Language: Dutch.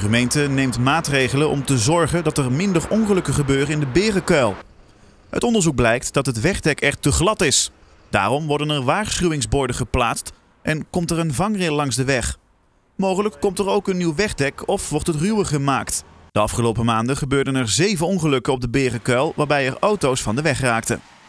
gemeente neemt maatregelen om te zorgen dat er minder ongelukken gebeuren in de Berenkuil. Het onderzoek blijkt dat het wegdek echt te glad is. Daarom worden er waarschuwingsborden geplaatst en komt er een vangrail langs de weg. Mogelijk komt er ook een nieuw wegdek of wordt het ruwer gemaakt. De afgelopen maanden gebeurden er zeven ongelukken op de Berenkuil waarbij er auto's van de weg raakten.